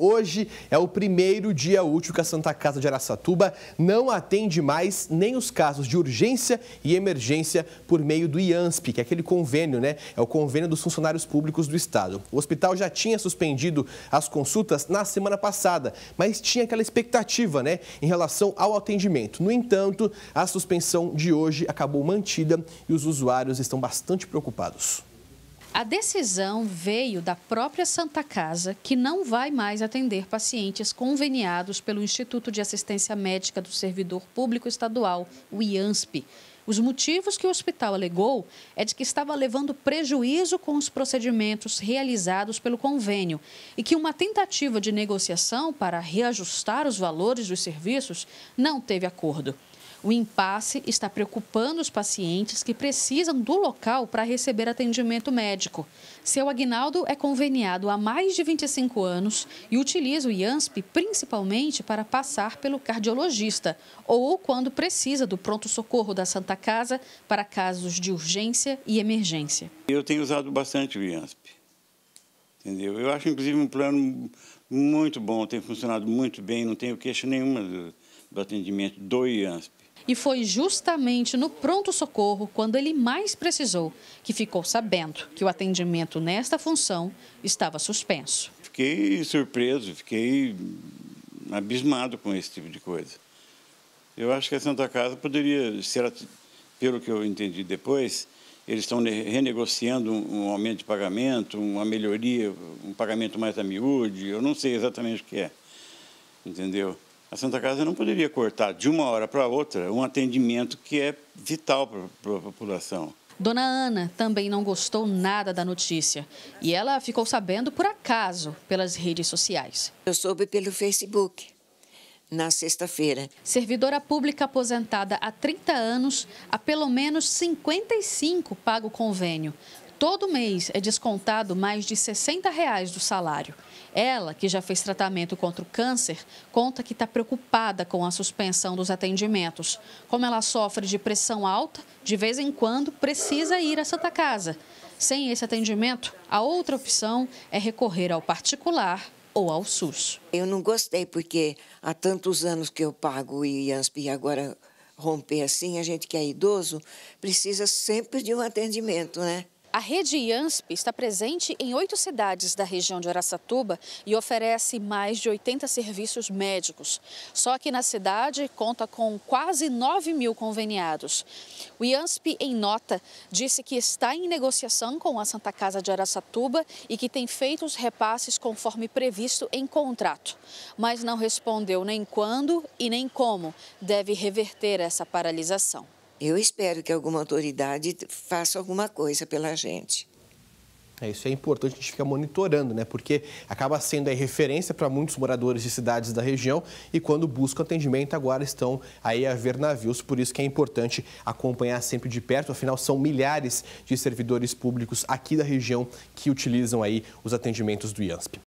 Hoje é o primeiro dia útil que a Santa Casa de Araçatuba não atende mais nem os casos de urgência e emergência por meio do IANSP, que é aquele convênio, né? É o convênio dos funcionários públicos do Estado. O hospital já tinha suspendido as consultas na semana passada, mas tinha aquela expectativa, né, em relação ao atendimento. No entanto, a suspensão de hoje acabou mantida e os usuários estão bastante preocupados. A decisão veio da própria Santa Casa, que não vai mais atender pacientes conveniados pelo Instituto de Assistência Médica do Servidor Público Estadual, o IANSP. Os motivos que o hospital alegou é de que estava levando prejuízo com os procedimentos realizados pelo convênio e que uma tentativa de negociação para reajustar os valores dos serviços não teve acordo. O impasse está preocupando os pacientes que precisam do local para receber atendimento médico. Seu Agnaldo é conveniado há mais de 25 anos e utiliza o IANSP principalmente para passar pelo cardiologista ou quando precisa do pronto-socorro da Santa Casa para casos de urgência e emergência. Eu tenho usado bastante o IANSP. Entendeu? Eu acho, inclusive, um plano muito bom, tem funcionado muito bem, não tenho queixa nenhuma do, do atendimento do IANSP. E foi justamente no pronto-socorro, quando ele mais precisou, que ficou sabendo que o atendimento nesta função estava suspenso. Fiquei surpreso, fiquei abismado com esse tipo de coisa. Eu acho que a Santa Casa poderia ser, pelo que eu entendi depois, eles estão renegociando um aumento de pagamento, uma melhoria, um pagamento mais a miúde, eu não sei exatamente o que é, entendeu? a Santa Casa não poderia cortar de uma hora para outra um atendimento que é vital para a população. Dona Ana também não gostou nada da notícia e ela ficou sabendo por acaso pelas redes sociais. Eu soube pelo Facebook na sexta-feira. Servidora pública aposentada há 30 anos, há pelo menos 55 paga o convênio. Todo mês é descontado mais de 60 reais do salário. Ela, que já fez tratamento contra o câncer, conta que está preocupada com a suspensão dos atendimentos. Como ela sofre de pressão alta, de vez em quando precisa ir à Santa Casa. Sem esse atendimento, a outra opção é recorrer ao particular ou ao SUS. Eu não gostei porque há tantos anos que eu pago o IANSP e agora romper assim, a gente que é idoso precisa sempre de um atendimento, né? A rede IANSP está presente em oito cidades da região de Araçatuba e oferece mais de 80 serviços médicos. Só que na cidade conta com quase 9 mil conveniados. O IANSP, em nota, disse que está em negociação com a Santa Casa de Araçatuba e que tem feito os repasses conforme previsto em contrato. Mas não respondeu nem quando e nem como deve reverter essa paralisação. Eu espero que alguma autoridade faça alguma coisa pela gente. É, isso é importante a gente ficar monitorando, né? Porque acaba sendo aí referência para muitos moradores de cidades da região e quando buscam atendimento agora estão aí a ver navios, por isso que é importante acompanhar sempre de perto, afinal são milhares de servidores públicos aqui da região que utilizam aí os atendimentos do IANSP.